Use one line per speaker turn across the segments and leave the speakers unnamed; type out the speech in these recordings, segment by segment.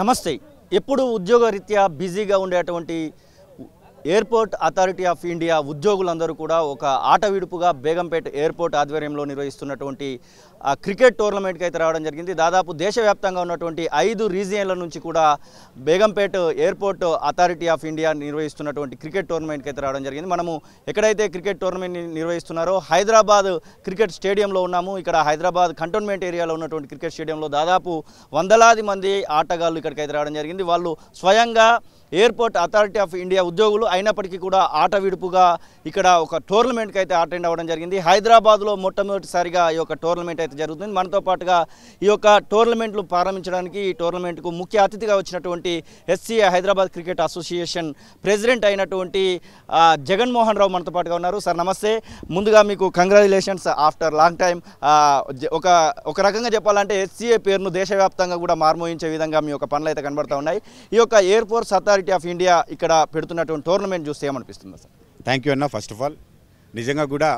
నమస్తే ఎప్పుడు ఉద్యోగరీత్యా బిజీగా ఉండేటువంటి ఎయిర్పోర్ట్ అథారిటీ ఆఫ్ ఇండియా ఉద్యోగులందరూ కూడా ఒక ఆట విడుపుగా బేగంపేట ఎయిర్పోర్ట్ ఆధ్వర్యంలో నిర్వహిస్తున్నటువంటి క్రికెట్ టోర్నమెంట్కి అయితే రావడం జరిగింది దాదాపు దేశవ్యాప్తంగా ఉన్నటువంటి ఐదు రీజియన్ల నుంచి కూడా Begumpet airport authority of India నిర్వహిస్తున్నటువంటి క్రికెట్ టోర్నమెంట్కి అయితే రావడం జరిగింది మనము ఎక్కడైతే క్రికెట్ టోర్నమెంట్ని నిర్వహిస్తున్నారో హైదరాబాద్ క్రికెట్ స్టేడియంలో ఉన్నాము ఇక్కడ హైదరాబాద్ కంటోన్మెంట్ ఏరియాలో ఉన్నటువంటి క్రికెట్ స్టేడియంలో దాదాపు వందలాది మంది ఆటగాళ్ళు ఇక్కడికి అయితే రావడం జరిగింది వాళ్ళు స్వయంగా ఎయిర్పోర్ట్ అథారిటీ ఆఫ్ ఇండియా ఉద్యోగులు అయినప్పటికీ కూడా ఆట విడుపుగా ఇక్కడ ఒక టోర్నమెంట్కి అయితే అటెండ్ అవ్వడం జరిగింది హైదరాబాద్లో మొట్టమొదటిసారిగా ఈ యొక్క టోర్నమెంట్ అయితే జరుగుతుంది మనతో పాటుగా ఈ యొక్క టోర్నమెంట్లు ప్రారంభించడానికి ఈ టోర్నమెంట్కు ముఖ్య అతిథిగా వచ్చినటువంటి S C Hyderabad cricket association president అయినటువంటి జగన్మోహన్ రావు మనతో పాటుగా ఉన్నారు సార్ నమస్తే ముందుగా మీకు కంగ్రాచులేషన్స్ ఆఫ్టర్ లాంగ్ టైం ఒక ఒక రకంగా చెప్పాలంటే ఎస్సీఏ పేరును దేశవ్యాప్తంగా కూడా మార్మోయించే విధంగా మీ యొక్క పనులు అయితే కనబడుతూ ఉన్నాయి ఈ యొక్క airport force authority authority of India ఇక్కడ పెడుతున్నటువంటి టోర్నమెంట్ చూస్తే ఏమనిపిస్తుంది సార్ థ్యాంక్ యూ అన్న ఫస్ట్ ఆఫ్ ఆల్ నిజంగా కూడా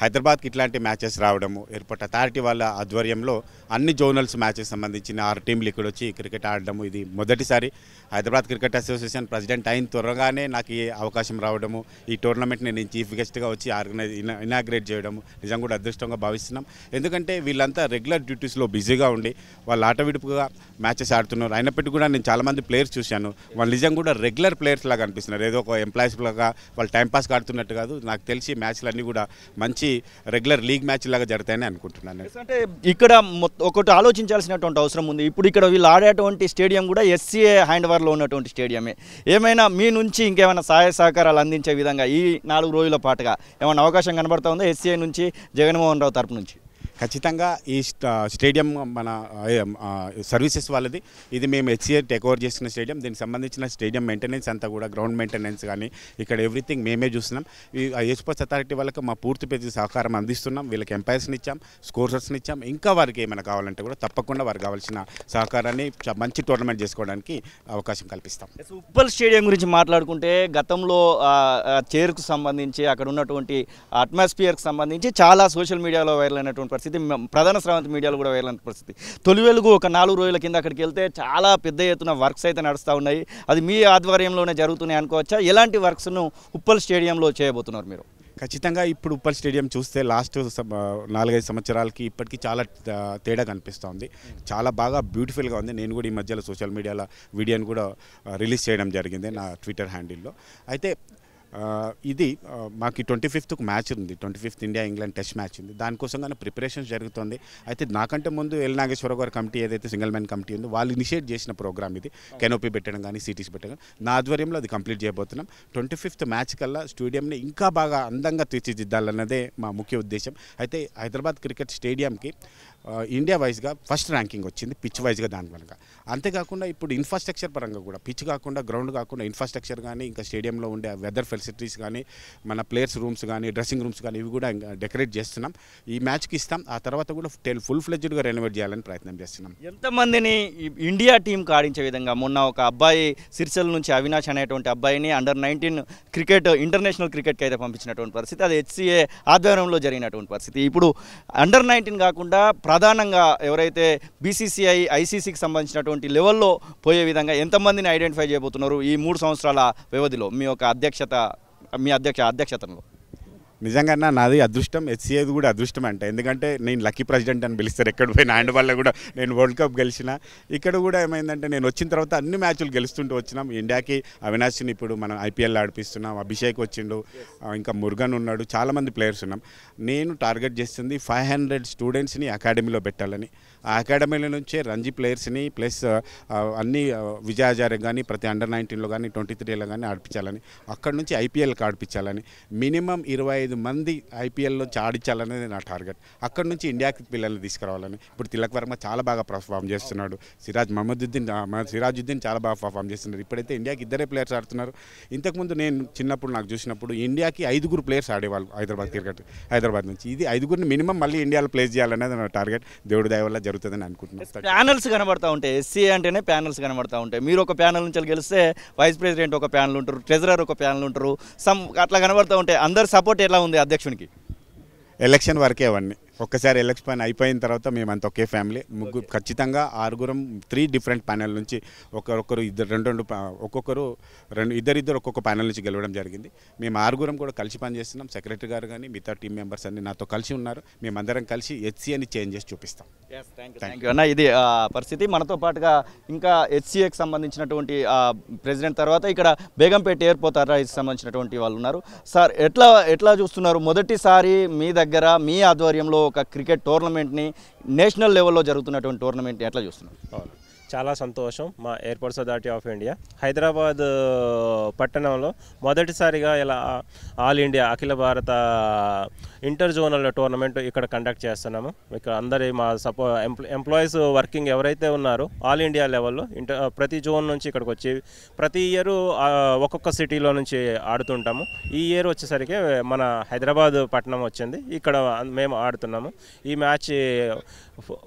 హైదరాబాద్కి ఇట్లాంటి మ్యాచెస్ రావడము ఎయిర్పోర్ట్ అథారిటీ వాళ్ళ ఆధ్వర్యంలో అన్ని జోనల్స్ మ్యాచెస్ సంబంధించిన ఆరు టీంలు ఇక్కడ వచ్చి క్రికెట్ ఆడడము ఇది మొదటిసారి హైదరాబాద్ క్రికెట్ అసోసియేషన్ ప్రెసిడెంట్ అయిన త్వరగానే నాకు ఈ అవకాశం రావడము ఈ టోర్నమెంట్ని నేను చీఫ్ గెస్ట్గా వచ్చి ఆర్గనైజ్ ఇనాగ్రేట్ చేయడము నిజంగా కూడా అదృష్టంగా భావిస్తున్నాం ఎందుకంటే వీళ్ళంతా రెగ్యులర్ డ్యూటీస్లో బిజీగా ఉండి వాళ్ళు ఆట విడుపుగా మ్యాచెస్ ఆడుతున్నారు అయినప్పటికీ కూడా నేను చాలామంది ప్లేయర్స్ చూశాను వాళ్ళు నిజం కూడా రెగ్యులర్ ప్లేయర్స్ లాగా అనిపిస్తున్నారు ఏదో ఒక ఎంప్లాయీస్ లాగా వాళ్ళు టైంపాస్గా ఆడుతున్నట్టు కాదు నాకు తెలిసి మ్యాచ్లన్నీ కూడా
మంచి మంచి రెగ్యులర్ లీగ్ మ్యాచ్ లాగా జరుగుతాయని అనుకుంటున్నాను అంటే ఇక్కడ ఒకటి ఆలోచించాల్సినటువంటి అవసరం ఉంది ఇప్పుడు ఇక్కడ వీళ్ళు ఆడేటువంటి స్టేడియం కూడా ఎస్సీఏ హ్యాండ్ ఓవర్లో ఉన్నటువంటి స్టేడియమే ఏమైనా మీ నుంచి ఇంకేమైనా సహాయ సహకారాలు అందించే విధంగా ఈ నాలుగు రోజుల పాటుగా ఏమైనా అవకాశం కనబడుతుందో ఉందో నుంచి జగన్మోహన్ రావు తరపు నుంచి ఖచ్చితంగా ఈ స్టేడియం మన
సర్వీసెస్ వాళ్ళది ఇది మేము హెచ్సిఏ టేక్ ఓవర్ చేసిన స్టేడియం దీనికి సంబంధించిన స్టేడియం మెయింటెనెన్స్ అంతా కూడా గ్రౌండ్ మెయింటెనెన్స్ కానీ ఇక్కడ ఎవ్రీథింగ్ మేమే చూస్తున్నాం ఈ ఎస్పోర్ట్స్ అథారిటీ వాళ్ళకి మా పూర్తి ప్రతి సహకారం అందిస్తున్నాం వీళ్ళకి ఎంపైర్స్ని ఇచ్చాం స్కోర్సర్స్ని ఇచ్చాం ఇంకా వారికి ఏమైనా కావాలంటే కూడా తప్పకుండా వారికి కావాల్సిన సహకారాన్ని మంచి టోర్నమెంట్ చేసుకోవడానికి అవకాశం కల్పిస్తాం
ఉప్పల్ స్టేడియం గురించి మాట్లాడుకుంటే గతంలో చేరుకు సంబంధించి అక్కడ ఉన్నటువంటి అట్మాస్ఫియర్కి సంబంధించి చాలా సోషల్ మీడియాలో వైరల్ అయినటువంటి పరిస్థితి ప్రధాన స్రవంతి మీడియాలో కూడా వేయాలంత పరిస్థితి తొలి వెలుగు ఒక నాలుగు రోజుల కింద అక్కడికి వెళ్తే చాలా పెద్ద ఎత్తున వర్క్స్ అయితే నడుస్తూ ఉన్నాయి అది మీ ఆధ్వర్యంలోనే జరుగుతున్నాయి అనుకోవచ్చా ఎలాంటి వర్క్స్ను ఉప్పల్ స్టేడియంలో చేయబోతున్నారు మీరు ఖచ్చితంగా ఇప్పుడు ఉప్పల్ స్టేడియం
చూస్తే లాస్ట్ నాలుగైదు సంవత్సరాలకి ఇప్పటికీ చాలా తేడా ఉంది చాలా బాగా బ్యూటిఫుల్గా ఉంది నేను కూడా ఈ మధ్యలో సోషల్ మీడియాలో వీడియోని కూడా రిలీజ్ చేయడం జరిగింది నా ట్విట్టర్ హ్యాండిల్లో అయితే ఇది మాకు ట్వంటీ ఫిఫ్త్కు మ్యాచ్ ఉంది twenty fifth India England test match ఉంది దానికోసం కానీ ప్రిపరేషన్స్ జరుగుతుంది అయితే నాకంటే ముందు ఎల్ నాగేశ్వర గారి కమిటీ ఏదైతే సింగిల్ మ్యాన్ కమిటీ ఉందో వాళ్ళు ఇనిషియేట్ చేసిన ప్రోగ్రామ్ ఇది కెనోపీ పెట్టడం కానీ సిటీస్ పెట్టడం నా ఆధ్వర్యంలో అది కంప్లీట్ చేయబోతున్నాం ట్వంటీ ఫిఫ్త్ మ్యాచ్ కల్లా స్టేడియంని ఇంకా బాగా అందంగా తీర్చిదిద్దాలన్నదే మా ముఖ్య ఉద్దేశం అయితే హైదరాబాద్ క్రికెట్ స్టేడియంకి ఇండియా వైజ్గా ఫస్ట్ ర్యాంకింగ్ వచ్చింది పిచ్ వైజ్గా దాని కనుక అంతేకాకుండా ఇప్పుడు ఇన్ఫ్రాస్ట్రక్చర్ పరంగా కూడా పిచ్ కాకుండా గ్రౌండ్ కాకుండా ఇన్ఫ్రాస్ట్రక్చర్ కానీ ఇంకా స్టేడియంలో ఉండే వెదర్ ఫెసిలిటీస్ కానీ మన ప్లేయర్స్ రూమ్స్ కానీ డ్రెస్సింగ్ రూమ్స్ కానీ ఇవి కూడా డెకరేట్ చేస్తున్నాం ఈ మ్యాచ్కి ఇస్తాం ఆ తర్వాత కూడా టెల్ ఫుల్ ఫ్లెజ్డ్గా రెనోవేట్ చేయాలని
ప్రయత్నం చేస్తున్నాం ఎంతమందిని ఇండియా టీం ఆడించే విధంగా మొన్న ఒక అబ్బాయి సిరిసిల్ నుంచి అవినాష్ అనేటువంటి అబ్బాయిని అండర్ నైన్టీన్ క్రికెట్ ఇంటర్నేషనల్ క్రికెట్కి అయితే పంపించినటువంటి పరిస్థితి అది హెచ్సిఏ ఆధ్వర్యంలో జరిగినటువంటి పరిస్థితి ఇప్పుడు అండర్ నైన్టీన్ కాకుండా ప్రధానంగా ఎవరైతే బీసీసీఐ ఐసీసీకి సంబంధించినటువంటి లెవెల్లో పోయే విధంగా ఎంతమందిని ఐడెంటిఫై చేయబోతున్నారు ఈ మూడు సంవత్సరాల వ్యవధిలో మీ యొక్క అధ్యక్షత మీ అధ్యక్ష అధ్యక్షతలో
నిజంగా నాది అదృష్టం హెచ్సిఏది కూడా అదృష్టం అంట ఎందుకంటే నేను లక్కీ ప్రెసిడెంట్ అని పిలుస్తారు ఎక్కడ పోయిన ఆయన వల్ల కూడా నేను వరల్డ్ కప్ గెలిచిన ఇక్కడ కూడా ఏమైందంటే నేను వచ్చిన తర్వాత అన్ని మ్యాచ్లు గెలుస్తుంటూ వచ్చినాం ఇండియాకి అవినాష్ని ఇప్పుడు మనం ఐపీఎల్ ఆడిపిస్తున్నాం అభిషేక్ వచ్చిండు ఇంకా మురుగన్ ఉన్నాడు చాలామంది ప్లేయర్స్ ఉన్నాం నేను టార్గెట్ చేస్తుంది ఫైవ్ హండ్రెడ్ స్టూడెంట్స్ని అకాడమీలో పెట్టాలని ఆ అకాడమీల నుంచే రంజీ ప్లేయర్స్ని ప్లస్ అన్ని విజయాచార్య కానీ ప్రతి అండర్ నైన్టీన్లో కానీ ట్వంటీ త్రీలో కానీ ఆడిపించాలని అక్కడ నుంచి ఐపీఎల్కి ఆడిపించాలని మినిమం ఇరవై ఐదు మంది ఐపీఎల్లో ఆడించాలనేది నా టార్గెట్ అక్కడ నుంచి ఇండియాకి పిల్లల్ని తీసుకురావాలని ఇప్పుడు తిలక్ వర్మ చాలా బాగా పర్ఫామ్ చేస్తున్నాడు సిరాజ్ మహమ్మదుద్దీన్ సిరాజుద్దీన్ చాలా బాగా పర్ఫామ్ చేస్తున్నారు ఇప్పుడైతే ఇండియాకి ఇద్దరే ప్లేయర్స్ ఆడుతున్నారు ఇంతకుముందు నేను చిన్నప్పుడు నాకు చూసినప్పుడు ఇండియాకి ఐదుగురు ప్లేయర్స్ ఆడేవాళ్ళు హైదరాబాద్ క్రికెట్ హైదరాబాద్ నుంచి ఇది ఐదుగురిని మినిమం మళ్ళీ ఇండియాలో ప్లేస్ చేయాలనేది నా టార్గెట్ దేవుడి దయ వల్ల జరుగుతుందని అనుకుంటున్నాను
ప్యానల్స్ కనబడతా ఉంటాయి ఎస్సీ అంటేనే ప్యానల్స్ కనబడతా ఉంటాయి మీరు ఒక ప్యానల్ నుంచి గెలిస్తే వైస్ ప్రెసిడెంట్ ఒక ప్యానల్ ఉంటారు ట్రెజరర్ ఒక ప్యానల్ ఉంటారు సమ్ అట్లా కనబడతా ఉంటాయి అందరు సపోర్ట్ ఎట్లా ఎట్లా ఉంది అధ్యక్షునికి
ఎలక్షన్ వరకే అవన్నీ ఒక్కసారి ఎలక్షన్ అయిపోయిన తర్వాత మేమంతా ఒకే ఫ్యామిలీ ముగ్గురు ఖచ్చితంగా ఆరుగురం త్రీ డిఫరెంట్ ప్యానెల్ నుంచి ఒకరొకరు ఇద్దరు రెండు రెండు ఒక్కొక్కరు రెండు ఇద్దరిద్దరు ఒక్కొక్క ప్యానెల్ నుంచి గెలవడం జరిగింది మేము ఆరుగురం కూడా కలిసి పనిచేస్తున్నాం సెక్రటరీ గారు కానీ మిగతా టీం మెంబర్స్
అన్ని నాతో కలిసి ఉన్నారు మేమందరం కలిసి అని చేంజ్ చేసి చూపిస్తాం థ్యాంక్ యూ అన్న ఇది పరిస్థితి మనతో పాటుగా ఇంకా హెచ్సిఏకి సంబంధించినటువంటి ప్రెసిడెంట్ తర్వాత ఇక్కడ బేగంపేట ఎయిర్పోర్ట్ ఇది సంబంధించినటువంటి వాళ్ళు ఉన్నారు సార్ ఎట్లా ఎట్లా చూస్తున్నారు మొదటిసారి మీ దగ్గర మీ ఆధ్వర్యంలో ఒక క్రికెట్ టోర్నమెంట్ని నేషనల్ లెవెల్లో జరుగుతున్నటువంటి టోర్నమెంట్ని ఎట్లా చూస్తున్నాం
చాలా సంతోషం మా airport authority of India Hyderabad పట్టణంలో మొదటిసారిగా ఇలా ఆల్ ఇండియా అఖిల భారత ఇంటర్ జోనల్ టోర్నమెంట్ ఇక్కడ కండక్ట్ చేస్తున్నాము ఇక్కడ అందరి మా సపో ఎంప్లాయీస్ వర్కింగ్ ఎవరైతే ఉన్నారో ఆల్ ఇండియా లెవెల్లో ఇంటర్ ప్రతి జోన్ నుంచి ఇక్కడికి వచ్చి ప్రతి ఇయర్ ఒక్కొక్క సిటీలో నుంచి ఆడుతుంటాము ఈ ఇయర్ వచ్చేసరికి మన హైదరాబాద్ పట్టణం వచ్చింది ఇక్కడ మేము ఆడుతున్నాము ఈ మ్యాచ్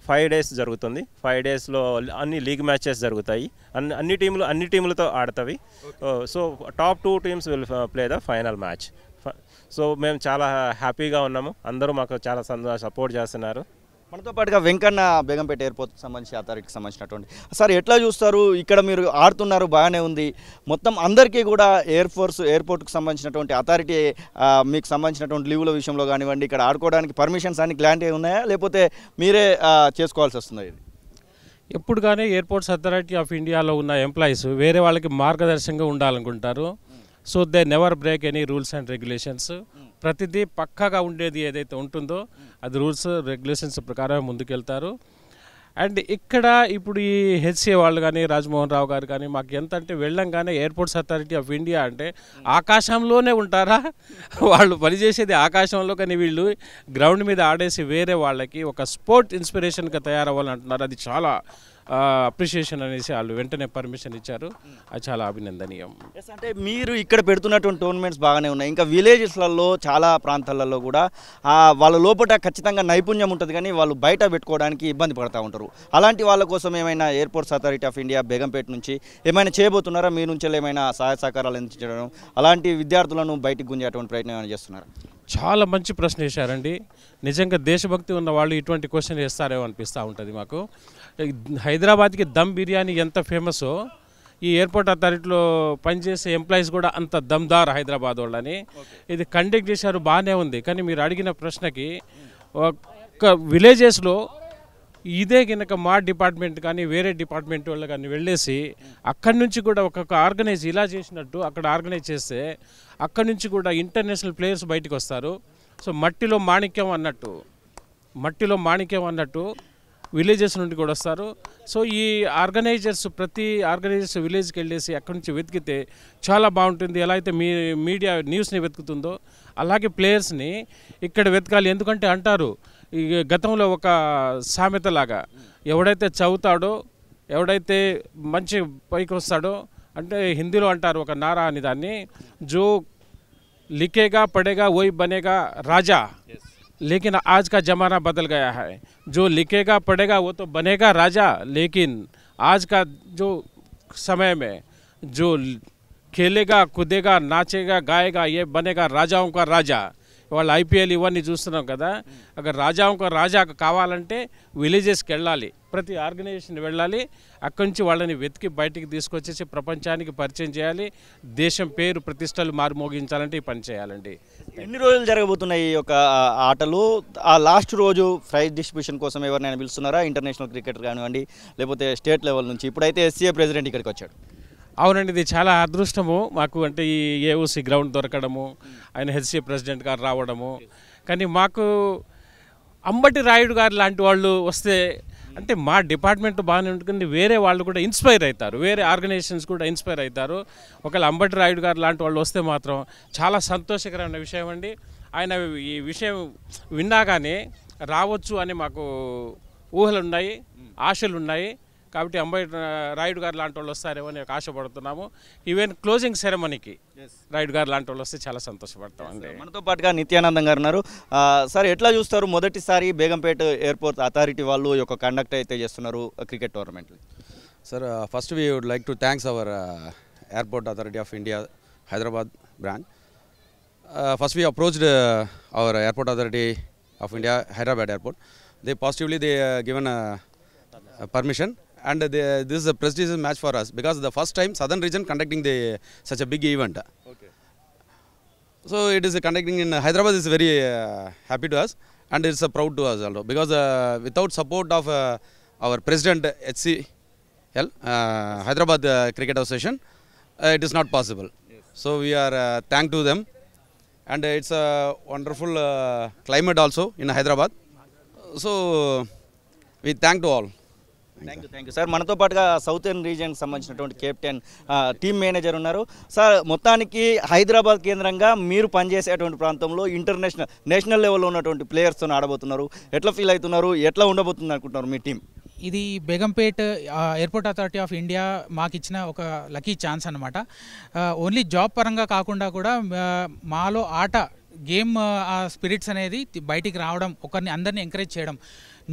ఫైవ్ డేస్ జరుగుతుంది ఫైవ్ డేస్లో అన్ని లీగ్ మ్యాచెస్ జరుగుతాయి అన్ని అన్ని టీములు అన్ని టీములతో ఆడతాయి so top two teams will play the final match so మేము చాలా హ్యాపీగా ఉన్నాము
అందరూ మాకు చాలా సపోర్ట్ చేస్తున్నారు మనతో పాటుగా వెంకన్న బేగంపేట ఎయిర్పోర్ట్కి సంబంధించి అథారిటీకి సంబంధించినటువంటి సార్ ఎట్లా చూస్తారు ఇక్కడ మీరు ఆడుతున్నారు బాగానే ఉంది మొత్తం అందరికీ కూడా ఎయిర్ ఫోర్స్ ఎయిర్పోర్ట్కి సంబంధించినటువంటి అథారిటీ మీకు సంబంధించినటువంటి లీవుల విషయంలో కానివ్వండి ఇక్కడ ఆడుకోవడానికి పర్మిషన్స్ అన్ని గ్లాంటీ ఉన్నాయా లేకపోతే మీరే చేసుకోవాల్సి వస్తుంది ఇది
ఎప్పుడు కానీ ఎయిర్పోర్ట్స్ అథారిటీ ఆఫ్ ఇండియాలో ఉన్న ఎంప్లాయీస్ వేరే వాళ్ళకి మార్గదర్శకంగా ఉండాలనుకుంటారు so they never break any rules and regulations ప్రతిదీ పక్కాగా ఉండేది ఏదైతే ఉంటుందో అది రూల్స్ రెగ్యులేషన్స్ ప్రకారమే ముందుకెళ్తారు అండ్ ఇక్కడ ఇప్పుడు ఈ హెచ్సీ వాళ్ళు కానీ రాజమోహన్ రావు గారు కానీ మాకు ఎంత అంటే వెళ్ళంగానే ఎయిర్పోర్ట్స్ అథారిటీ ఆఫ్ ఇండియా అంటే ఆకాశంలోనే ఉంటారా వాళ్ళు పనిచేసేది ఆకాశంలో కానీ వీళ్ళు గ్రౌండ్ మీద ఆడేసి వేరే వాళ్ళకి ఒక స్పోర్ట్ ఇన్స్పిరేషన్గా తయారవ్వాలంటున్నారు అది చాలా
అప్రిషియేషన్ అనేసి వాళ్ళు వెంటనే పర్మిషన్ ఇచ్చారు hmm. అది చాలా అభినందనీయం అంటే మీరు ఇక్కడ పెడుతున్నటువంటి టోర్నమెంట్స్ బాగానే ఉన్నాయి ఇంకా విలేజెస్లలో చాలా ప్రాంతాలలో కూడా వాళ్ళ లోపల ఖచ్చితంగా నైపుణ్యం ఉంటుంది కానీ వాళ్ళు బయట పెట్టుకోవడానికి ఇబ్బంది పడుతూ ఉంటారు అలాంటి వాళ్ళ కోసం ఏమైనా airports authority of India Begumpet నుంచి ఏమైనా చేయబోతున్నారా మీ నుంచి ఏమైనా సహాయ సహకారాలు అందించడం అలాంటి విద్యార్థులను బయటకు గుంజేటువంటి ప్రయత్నం ఏమైనా చేస్తున్నారు
చాలా మంచి ప్రశ్న వేశారండి నిజంగా దేశభక్తి ఉన్న వాళ్ళు ఇటువంటి క్వశ్చన్ వేస్తారేమో అనిపిస్తూ ఉంటుంది మాకు హైదరాబాద్కి దమ్ బిర్యానీ ఎంత ఫేమసో ఈ ఎయిర్పోర్ట్ అథారిటీలో పనిచేసే ఎంప్లాయీస్ కూడా అంత దమ్దార్ హైదరాబాద్ వాళ్ళని ఇది కండక్ట్ చేశారు బాగానే ఉంది కానీ మీరు అడిగిన ప్రశ్నకి ఒక్క విలేజెస్లో ఇదే కనుక మా డిపార్ట్మెంట్ కానీ వేరే డిపార్ట్మెంట్ వాళ్ళు కానీ వెళ్ళేసి అక్కడి నుంచి కూడా ఒక్కొక్క ఆర్గనైజ్ ఇలా చేసినట్టు అక్కడ ఆర్గనైజ్ చేస్తే అక్కడి నుంచి కూడా ఇంటర్నేషనల్ ప్లేయర్స్ బయటకు వస్తారు సో మట్టిలో మాణిక్యం అన్నట్టు మట్టిలో మాణిక్యం అన్నట్టు విలేజెస్ నుండి కూడా వస్తారు సో ఈ ఆర్గనైజర్స్ ప్రతి ఆర్గనైజర్స్ విలేజ్కి వెళ్ళేసి అక్కడి నుంచి వెతికితే చాలా బాగుంటుంది ఎలా అయితే మీ మీడియా న్యూస్ని వెతుకుతుందో అలాగే ప్లేయర్స్ని ఇక్కడ వెతకాలి ఎందుకంటే అంటారు ఈ గతంలో ఒక సామెతలాగా ఎవడైతే చదువుతాడో ఎవడైతే మంచి పైకి వస్తాడో అంటే హిందీలో అంటారు ఒక నారా అని దాన్ని జో లికేగా పడేగా ఓయ్ బనేగా రాజా लेकिन आज का ज़माना बदल गया है जो लिखेगा पढ़ेगा वो तो बनेगा राजा लेकिन आज का जो समय में जो खेलेगा कूदेगा नाचेगा गाएगा ये बनेगा राजाओं का राजा आईपीएल इवन ఇవన్నీ कदा अगर राजाओं का राजा कावाले विलेजेस के ప్రతి ఆర్గనైజేషన్ వెళ్ళాలి అక్కడి నుంచి వాళ్ళని వెతికి బయటికి తీసుకొచ్చేసి ప్రపంచానికి పరిచయం చేయాలి దేశం పేరు ప్రతిష్టలు మారుమోగించాలంటే ఈ పని చేయాలండి
ఎన్ని రోజులు జరగబోతున్నాయి ఈ యొక్క ఆటలు ఆ లాస్ట్ రోజు ప్రైజ్ డిస్ట్రిబ్యూషన్ కోసం ఎవరినైనా పిలుస్తున్నారా ఇంటర్నేషనల్ క్రికెటర్ కానివ్వండి లేకపోతే స్టేట్ లెవెల్ నుంచి ఇప్పుడైతే ఎస్సీఏ ప్రెసిడెంట్ ఇక్కడికి వచ్చాడు
అవునండి ఇది చాలా అదృష్టము మాకు అంటే ఈ ఏఓసీ గ్రౌండ్ దొరకడము ఆయన హెచ్సీ ప్రెసిడెంట్ గారు రావడము కానీ మాకు అంబటి రాయుడు గారు లాంటి వాళ్ళు వస్తే అంటే మా డిపార్ట్మెంట్ బాగానే ఉంటుంది వేరే వాళ్ళు కూడా ఇన్స్పైర్ అవుతారు వేరే ఆర్గనైజేషన్స్ కూడా ఇన్స్పైర్ అవుతారు ఒకవేళ అంబటి రాయుడు గారు లాంటి వాళ్ళు వస్తే మాత్రం చాలా సంతోషకరమైన విషయం అండి ఆయన ఈ విషయం విన్నాగానే రావచ్చు అని మాకు ఊహలు ఉన్నాయి ఆశలు ఉన్నాయి కాబట్టి అంబై రాయుడు గారు లాంటి వాళ్ళు వస్తారేమో అని ఆశపడుతున్నాము ఈవెన్ క్లోజింగ్ సెరమనీకి రాయుడు గారు లాంటి వాళ్ళు వస్తే చాలా సంతోషపడతాం అండి మనతో
పాటుగా నిత్యానందం గారు ఉన్నారు సార్ ఎట్లా చూస్తారు మొదటిసారి బేగంపేట ఎయిర్పోర్ట్ అథారిటీ వాళ్ళు యొక్క కండక్ట్ అయితే చేస్తున్నారు cricket tournament sir first we would like to thanks our airport authority of India
Hyderabad branch first we approached our airport authority of India Hyderabad airport they positively they given permission and the, this is a prestigious match for us because the first time southern region conducting the such a big event. Okay. So it is conducting in Hyderabad is very uh, happy to us and it's a proud to us also because uh, without support of uh, our president HCL uh, Hyderabad uh, Cricket Association uh, it is not possible. Yes. So we are uh, thank to them and it's a wonderful climate
also in Hyderabad. So we thank to all. Thank you thank you sir మనతో పాటుగా south Indian region సంబంధించినటువంటి captain team manager ఉన్నారు sir మొత్తానికి హైదరాబాద్ కేంద్రంగా మీరు పనిచేసేటువంటి ప్రాంతంలో international national లెవెల్లో ఉన్నటువంటి ప్లేయర్స్తో ఆడబోతున్నారు ఎట్లా ఫీల్ అవుతున్నారు ఎట్లా ఉండబోతుంది అనుకుంటున్నారు మీ టీం ఇది Begumpet
airport authority of India మాకు ఇచ్చిన ఒక లకీ ఛాన్స్ అనమాట ఓన్లీ జాబ్ పరంగా కాకుండా కూడా మాలో ఆట గేమ్ ఆ స్పిరిట్స్ అనేది బయటికి రావడం ఒకరిని అందరిని ఎంకరేజ్ చేయడం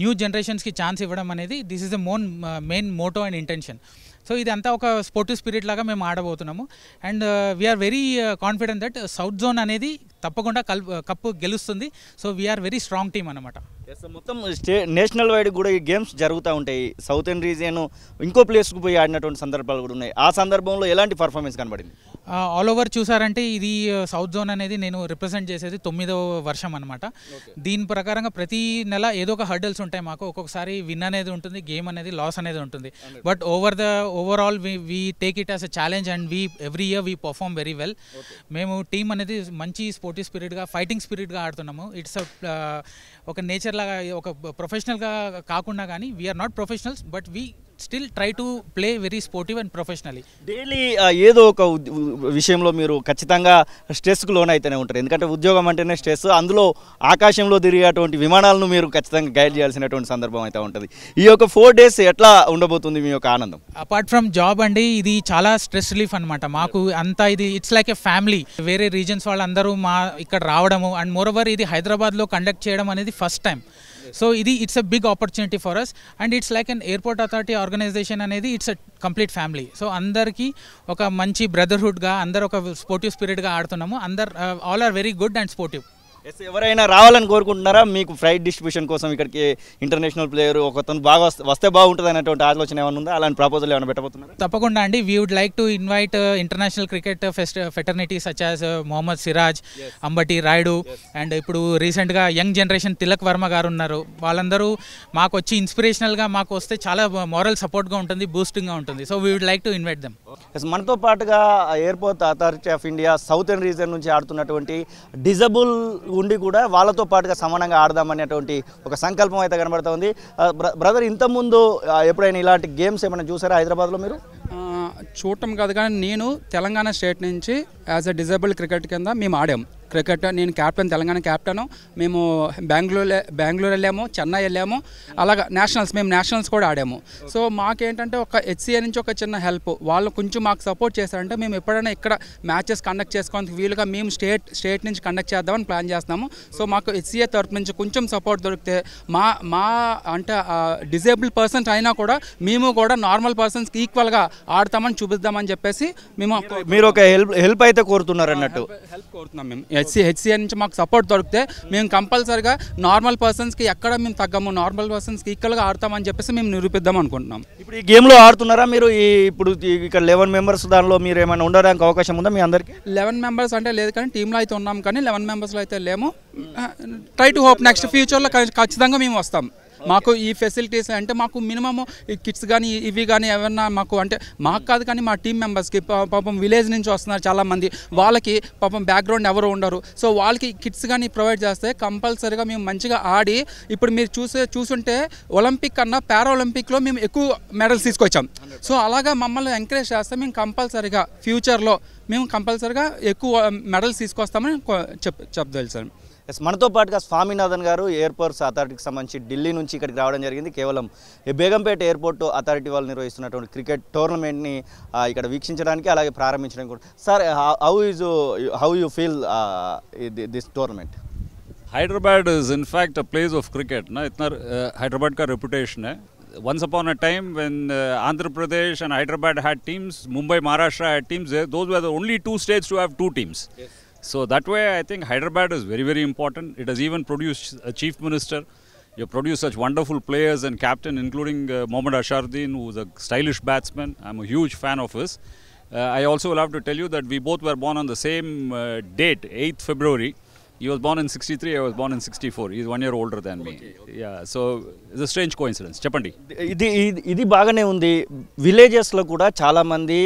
న్యూ జనరేషన్స్కి ఛాన్స్ ఇవ్వడం అనేది దిస్ ఇస్ ద మోన్ main motto and intention so ఇదంతా ఒక స్పోర్టివ్ స్పిరిట్ లాగా మేము ఆడబోతున్నాము and we are very confident that south zone అనేది తప్పకుండా కల్ కప్పు uh, గెలుస్తుంది so we are very strong team అనమాట
మొత్తం స్టే నేషనల్ వైడ్ కూడా ఈ గేమ్స్ జరుగుతూ ఉంటాయి సౌత్ ఇండియన్ రీజియన్ ఇంకో ప్లేస్కి పోయి ఆడినటువంటి సందర్భాలు కూడా ఉన్నాయి ఆ సందర్భంలో ఎలాంటి పర్ఫార్మెన్స్ కనబడింది
ఆల్ ఓవర్ చూసారంటే ఇది సౌత్ జోన్ అనేది నేను రిప్రజెంట్ చేసేది తొమ్మిదో వర్షం అనమాట దీని ప్రకారంగా ప్రతి నెల ఏదో ఒక హర్డల్స్ ఉంటాయి మాకు ఒక్కొక్కసారి విన్ అనేది ఉంటుంది గేమ్ అనేది లాస్ అనేది ఉంటుంది but over the overall we we take it as a challenge and we every year we perform very well మేము టీం అనేది మంచి స్పోర్టివ్ స్పిరిట్గా ఫైటింగ్ స్పిరిట్గా ఆడుతున్నాము ఇట్స్ ఒక నేచర్ లాగా ఒక ప్రొఫెషనల్గా కాకుండా కానీ we are not professionals but we still try to play very sportive and professionally
daily ఏదో ఒక విషయంలో మీరు ఖచ్చితంగా స్ట్రెస్కు లోన్ అయితేనే ఉంటారు ఎందుకంటే ఉద్యోగం అంటేనే స్ట్రెస్ అందులో ఆకాశంలో తిరిగేటువంటి విమానాలను మీరు ఖచ్చితంగా గైడ్ చేయాల్సినటువంటి సందర్భం అయితే ఉంటుంది ఈ యొక్క ఫోర్ డేస్ ఎట్లా ఉండబోతుంది మీ యొక్క ఆనందం
అపార్ట్ ఫ్రమ్ జాబ్ అండి ఇది చాలా స్ట్రెస్ రిలీఫ్ అనమాట మాకు అంతా ఇది ఇట్స్ లైక్ ఎ ఫ్యామిలీ వేరే రీజన్స్ వాళ్ళందరూ మా ఇక్కడ రావడము అండ్ మోర్ ఓవర్ ఇది హైదరాబాద్లో కండక్ట్ చేయడం అనేది ఫస్ట్ టైం సో ఇది it's a big opportunity for us and it's like an airport authority organisation అనేది it's a complete family so అందరికీ ఒక మంచి బ్రదర్హుడ్గా అందరు ఒక స్పోర్టివ్ స్పిరిట్గా ఆడుతున్నాము అందరు all are very good and sportive
ఎస్ ఎవరైనా రావాలని కోరుకుంటున్నారా మీకు ఫ్రైడ్ డిస్ట్రిబ్యూషన్ కోసం ఇక్కడికి ఇంటర్నేషనల్ ప్లేయర్ ఒకతను బాగా వస్తే బాగుంటుంది అనేటువంటి ఆలోచన ఏమైనా ఉందా అలాంటి ప్రపోజల్ ఏమైనా పెట్టబోతున్నారు
తప్పకుండా అండి we would like to invite international cricket fest fraternity such Mohammed Siraj Ambati Rayudu and ఇప్పుడు రీసెంట్గా యంగ్ జనరేషన్ తిలక్ వర్మ గారు ఉన్నారు వాళ్ళందరూ మాకు వచ్చి ఇన్స్పిరేషనల్గా మాకు వస్తే చాలా మోరల్ సపోర్ట్గా ఉంటుంది బూస్టింగ్గా ఉంటుంది so we would like to invite
ఎస్ మనతో పాటుగా airport authority of India south and region నుంచి ఆడుతున్నటువంటి డిజబుల్ ఉండి కూడా వాళ్ళతో పాటుగా సమానంగా ఆడదామనేటువంటి ఒక సంకల్పం అయితే కనబడుతుంది బ్రదర్ ఇంతకుముందు ఎప్పుడైనా ఇలాంటి గేమ్స్ ఏమైనా చూసారా హైదరాబాద్లో మీరు
చూడటం కాదు కానీ నేను తెలంగాణ స్టేట్ నుంచి యాజ్ అ డిజేబుల్ క్రికెట్ కింద మేము ఆడాం క్రికెట్ నేను క్యాప్టెన్ తెలంగాణ క్యాప్టెను మేము బెంగళూరు బెంగళూరు వెళ్ళాము చెన్నై వెళ్ళాము అలాగా నేషనల్స్ మేము నేషనల్స్ కూడా ఆడాము సో మాకేంటంటే ఒక హెచ్సిఏ నుంచి ఒక చిన్న హెల్ప్ వాళ్ళు కొంచెం మాకు సపోర్ట్ చేశారంటే మేము ఎప్పుడైనా ఇక్కడ మ్యాచెస్ కండక్ట్ చేసుకోవడానికి వీలుగా మేము స్టేట్ స్టేట్ నుంచి కండక్ట్ చేద్దామని ప్లాన్ చేస్తున్నాము సో మాకు హెచ్సిఏ తరపు నుంచి కొంచెం సపోర్ట్ దొరికితే మా మా అంటే డిజేబుల్ పర్సన్స్ అయినా కూడా మేము కూడా నార్మల్ పర్సన్స్కి ఈక్వల్గా ఆడతామని చూపిద్దామని చెప్పేసి మేము మీరు ఒక హెల్ప్
హెల్ప్ అయితే కోరుతున్నారు అన్నట్టు హెల్ప్ కోరుతున్నాం మేము
హెచ్సి హెచ్సిఏ నుంచి మాకు సపోర్ట్ దొరికితే మేము కంపల్సరిగా నార్మల్ పర్సన్స్కి ఎక్కడ మేము తగ్గము నార్మల్ పర్సన్స్కి ఈక్వల్గా ఆడతామని చెప్పేసి మేము నిరూపిద్దాం అనుకుంటున్నాం
ఇప్పుడు ఈ గేమ్లో ఆడుతున్నారా మీరు ఈ ఇప్పుడు ఇక్కడ లెవెన్ మెంబర్స్ దానిలో మీరు ఏమైనా ఉండడానికి అవకాశం ఉందా మీ అందరికి
లెవెన్ మెంబర్స్ అంటే లేదు కానీ టీంలో అయితే ఉన్నాం కానీ లెవెన్ మెంబర్స్లో అయితే లేము ట్రై టు హోప్ నెక్స్ట్ ఫ్యూచర్లో ఖచ్చితంగా మేము వస్తాం మాకు ఈ ఫెసిలిటీస్ అంటే మాకు మినిమమ్ కిట్స్ కానీ ఇవి కానీ ఏమన్నా మాకు అంటే మాకు కాదు కానీ మా టీం మెంబర్స్కి పాపం విలేజ్ నుంచి వస్తున్నారు చాలామంది వాళ్ళకి పాపం బ్యాక్గ్రౌండ్ ఎవరు ఉండరు సో వాళ్ళకి కిట్స్ కానీ ప్రొవైడ్ చేస్తే కంపల్సరీగా మేము మంచిగా ఆడి ఇప్పుడు మీరు చూసే చూసుంటే ఒలింపిక్ కన్నా ఒలింపిక్లో మేము ఎక్కువ మెడల్స్ తీసుకొచ్చాం సో అలాగా మమ్మల్ని ఎంకరేజ్ చేస్తే మేము కంపల్సరీగా ఫ్యూచర్లో మేము కంపల్సరీగా
ఎక్కువ మెడల్స్ తీసుకొస్తామని చెప్ చెప్పదలుసాను ఎస్ మనతో పాటుగా స్వామినాథన్ గారు ఎయిర్పోర్ట్స్ అథారిటీకి సంబంధించి ఢిల్లీ నుంచి ఇక్కడికి రావడం జరిగింది కేవలం బేగంపేట ఎయిర్పోర్ట్ అథారిటీ వాళ్ళు నిర్వహిస్తున్నటువంటి క్రికెట్ టోర్నమెంట్ని ఇక్కడ వీక్షించడానికి అలాగే ప్రారంభించడానికి కూడా sir how is how you feel this tournament
Hyderabad is in fact place of cricket నా హైదరాబాద్ కా reputation once upon a time when Andhra Pradesh and Hyderabad had teams Mumbai Maharashtra had teams those were only two states to have two teams So that way, I think Hyderabad is very, very important. It has even produced a uh, chief minister. You produce such wonderful players and captain, including uh, Mohammad Asharuddin, who's a stylish batsman. I'm a huge fan of his. Uh, I also will have to tell you that we both were born on the same uh, date, 8th February. He was born in 63, I was born in 64. He's one year older than me. Okay, okay. Yeah, so it's a strange coincidence. చెప్పండి ఇది ఇది బాగానే
ఉంది విలేజెస్లో కూడా చాలామంది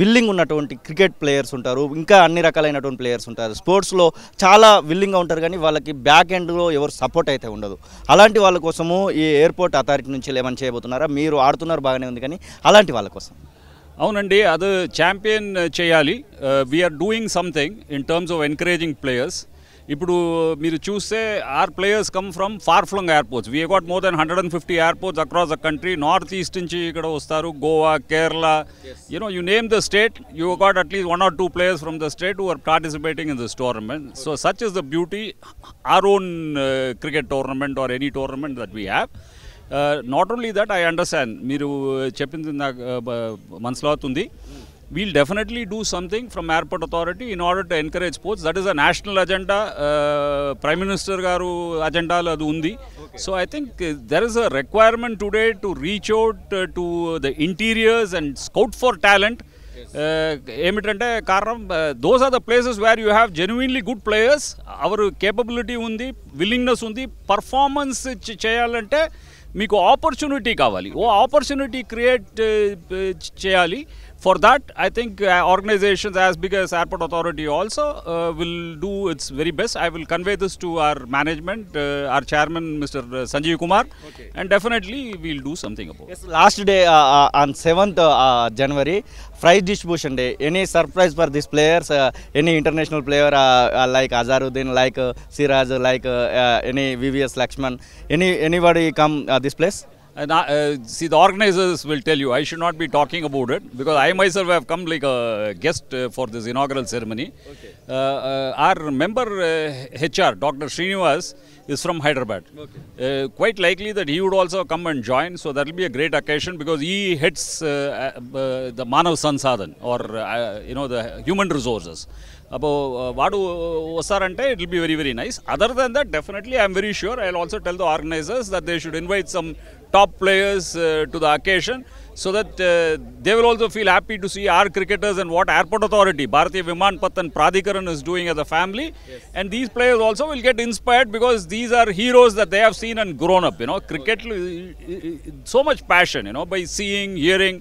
willing ఉన్నటువంటి cricket players ఉంటారు ఇంకా అన్ని రకాలైనటువంటి ప్లేయర్స్ ఉంటారు స్పోర్ట్స్లో చాలా విల్లింగ్గా ఉంటారు కానీ వాళ్ళకి బ్యాక్ ఎండ్లో ఎవరు సపోర్ట్ అయితే ఉండదు అలాంటి వాళ్ళ కోసము ఈ ఎయిర్పోర్ట్ అథారిటీ నుంచి ఏమైనా చేయబోతున్నారా మీరు
ఆడుతున్నారు బాగానే ఉంది కానీ అలాంటి వాళ్ళ కోసం అవునండి అది ఛాంపియన్ చేయాలి we're doing something in terms of encouraging players ఇప్పుడు మీరు చూస్తే our players come from far flung airports we got more than hundred and fifty airports across the country north east నుంచి ఇక్కడ వస్తారు Goa Kerala you know you name the state you got at least one or two players from the state who are participating in this tournament so such is the beauty our own cricket tournament are any tournament that we have not only that I understand మీరు uh, చెప్పింది నాకు uh, మనసులో అవుతుంది we'll definitely do something from airport authority in order to encourage ports that is a national agenda prime minister గారు అజెండాలో అది ఉంది so I think there is a requirement today to reach out to the interiors and scout for talent ఏమిటంటే కారణం those are the places where you have genuinely good players అవరు capability ఉంది willingness ఉంది performance చేయాలంటే opportunity कावाली ओ opportunity create चेयली For that, I think uh, organizations as big as Airport Authority also uh, will do its very best. I will convey this to our management, uh, our chairman, Mr. Sanjay Kumar, okay. and definitely we'll do something about yes, it. Last
day on 7th January, prize distribution day. Any surprise for these players? any international player like Azaruddin, like Siraj, like
any VVS Lakshman? Any anybody come this place? And I, uh, see, the organizers will tell you I should not be talking about it because I myself have come like a guest uh, for this inaugural ceremony. Okay. Uh, uh our member HR, uh, Dr. Srinivas, is from Hyderabad. Okay. Uh, quite likely that he would also come and join, so that will be a great occasion because he heads the Manav Sansadhan or you know the human resources. అపో It will be very very nice. Other than that, definitely I am very sure. I'll also tell the organizers that they should invite some top players uh, to the occasion so that uh, they will also feel happy to see our cricketers and what Airport Authority, Bharatiya Viman Patan Pradikaran Pradhikaran is doing as a family. Yes. And these players also will get inspired because these are heroes that they have seen and grown up. You know, cricket, so much passion, you know, by seeing, hearing.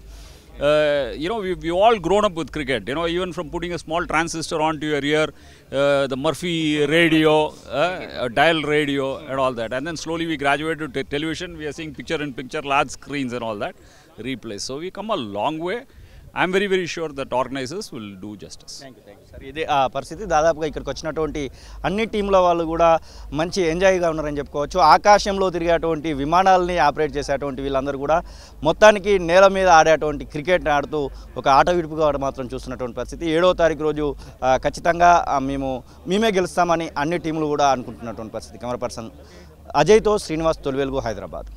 Uh, you know, we've, we've, all grown up with cricket, you know, even from putting a small transistor onto your ear uh, the Murphy radio, uh, uh, dial radio, and all that. And then slowly we graduated to television. We are seeing picture in picture, large screens, and all that replays. So we come a long way. I'm very, very sure that organizers will do justice. Thank
you. Thank you. Sir ఇదే ఆ పరిస్థితి దాదాపుగా ఇక్కడికి వచ్చినటువంటి అన్ని టీంల వాళ్ళు కూడా మంచి ఎంజాయ్గా ఉన్నారని చెప్పుకోవచ్చు ఆకాశంలో తిరిగేటువంటి విమానాలని ఆపరేట్ చేసేటువంటి వీళ్ళందరూ కూడా మొత్తానికి నేల మీద ఆడేటువంటి క్రికెట్ ఆడుతూ ఒక ఆట విడుపుగా మాత్రం చూస్తున్నటువంటి పరిస్థితి ఏడవ తారీఖు రోజు ఖచ్చితంగా మేము మేమే గెలుస్తామని అన్ని టీంలు కూడా అనుకుంటున్నటువంటి పరిస్థితి కెమెరా పర్సన్ అజయ్తో శ్రీనివాస్ తొలివేలుగు హైదరాబాద్